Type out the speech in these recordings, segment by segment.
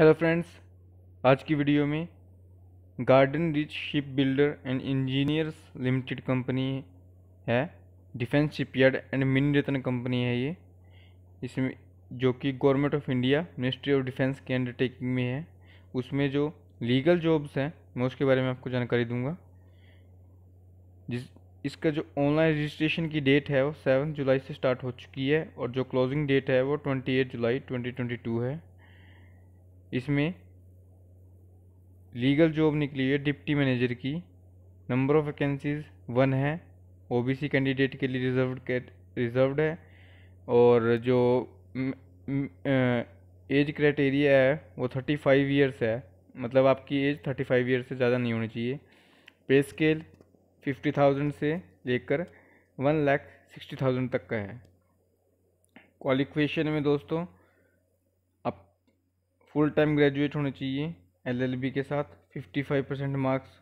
hello friends आज की video में Garden Reach Ship Builder and Engineers Limited company है defence shipyard and Miniratna company है ये इसमें जो कि government of India ministry of defence के अंडरटेकिंग में है उसमें जो लीगल जॉब्स हैं मैं उसके बारे में आपको जानकारी दूंगा जिस इसका जो ऑनलाइन रजिस्ट्रेशन की डेट है वो सेवन जुलाई से स्टार्ट हो चुकी है और जो क्लोजिंग डेट है वो twenty eight July twenty twenty two है इसमें लीगल जॉब निकली है डिप्टी मैनेजर की नंबर ऑफ़ वैकेंसीज वन है ओबीसी कैंडिडेट के लिए रिजर्व रिज़र्व है और जो एज क्राइटेरिया है वो थर्टी फाइव ईयर्स है मतलब आपकी एज थर्टी फाइव ईयर से ज़्यादा नहीं होनी चाहिए पे स्केल फिफ्टी थाउजेंड से लेकर वन लैख सिक्सटी थाउजेंड तक का है क्वालिफिकेशन में दोस्तों फुल टाइम ग्रेजुएट होने चाहिए एलएलबी के साथ फिफ्टी फाइव परसेंट मार्क्स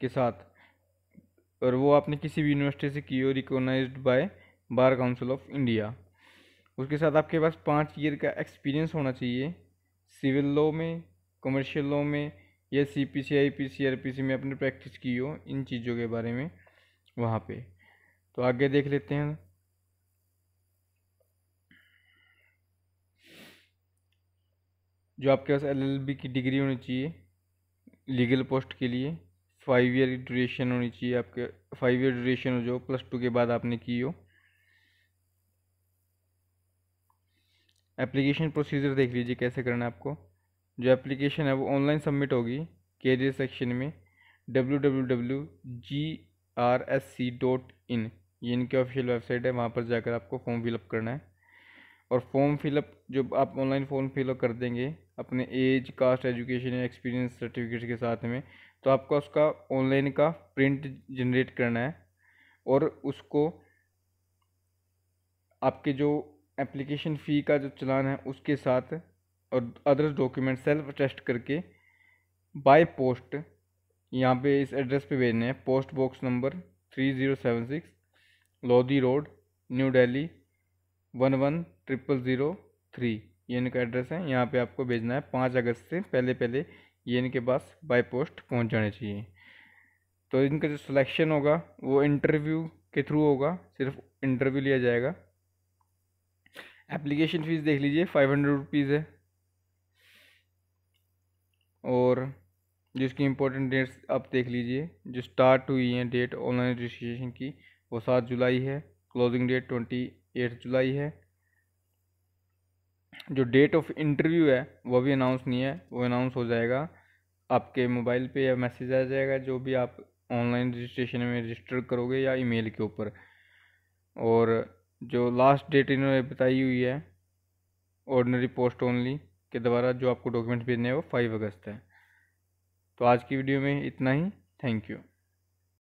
के साथ और वो आपने किसी भी यूनिवर्सिटी से की हो recognise by Bar Council of India उसके साथ आपके पास पाँच ईयर का एक्सपीरियंस होना चाहिए सिविल लॉ में कमर्शियल लॉ में या C P C I P C R P C में आपने प्रैक्टिस की हो इन चीज़ों के बारे में वहाँ पे तो आगे देख लेते हैं जो आपके पास एलएलबी की डिग्री होनी चाहिए लीगल पोस्ट के लिए फाइव ईयर ड्यूरेशन होनी चाहिए आपके फाइव ईयर ड्यूरेशन हो जो प्लस टू के बाद आपने की हो एप्लीकेशन प्रोसीजर देख लीजिए कैसे करना है आपको जो एप्लीकेशन है वो ऑनलाइन सबमिट होगी कैरियर सेक्शन में W W W G R S C dot in ये इनकी ऑफिशियल वेबसाइट है वहाँ पर जाकर आपको फॉर्म फिलअप करना है और फॉर्म फिलअप जो आप ऑनलाइन फॉर्म फिलअप कर देंगे अपने एज कास्ट एजुकेशन या एक्सपीरियंस सर्टिफिकेट के साथ में तो आपका उसका ऑनलाइन का प्रिंट जनरेट करना है और उसको आपके जो एप्लीकेशन फ़ी का जो चलान है उसके साथ और अदर्स डॉक्यूमेंट सेल्फ अटेस्ट करके बाय पोस्ट यहाँ पे इस एड्रेस पे भेजना है post box number three zero seven six Lodhi road new Delhi one one triple zero three ये इनका एड्रेस है यहाँ पे आपको भेजना है पाँच अगस्त से पहले पहले ये इनके पास बाय पोस्ट पहुँच जाने चाहिए तो इनका जो सिलेक्शन होगा वो इंटरव्यू के थ्रू होगा सिर्फ इंटरव्यू लिया जाएगा एप्लीकेशन फ़ीस देख लीजिए फाइव हंड्रेड रुपीज़ है और जिसकी इम्पोर्टेंट डेट्स आप देख लीजिए जो स्टार्ट हुई हैं डेट ऑनलाइन रजिस्ट्रेशन की वो सात जुलाई है closing date twenty eight July है जो डेट ऑफ इंटरव्यू है वो भी अनाउंस नहीं है वो अनाउंस हो जाएगा आपके मोबाइल पे या मैसेज आ जाएगा जो भी आप ऑनलाइन रजिस्ट्रेशन में रजिस्टर करोगे या ईमेल के ऊपर और जो लास्ट डेट इन्होंने बताई हुई है ऑर्डनरी पोस्ट ओनली के द्वारा जो आपको डॉक्यूमेंट्स भेजने हैं वो फाइव अगस्त है तो आज की वीडियो में इतना ही थैंक यू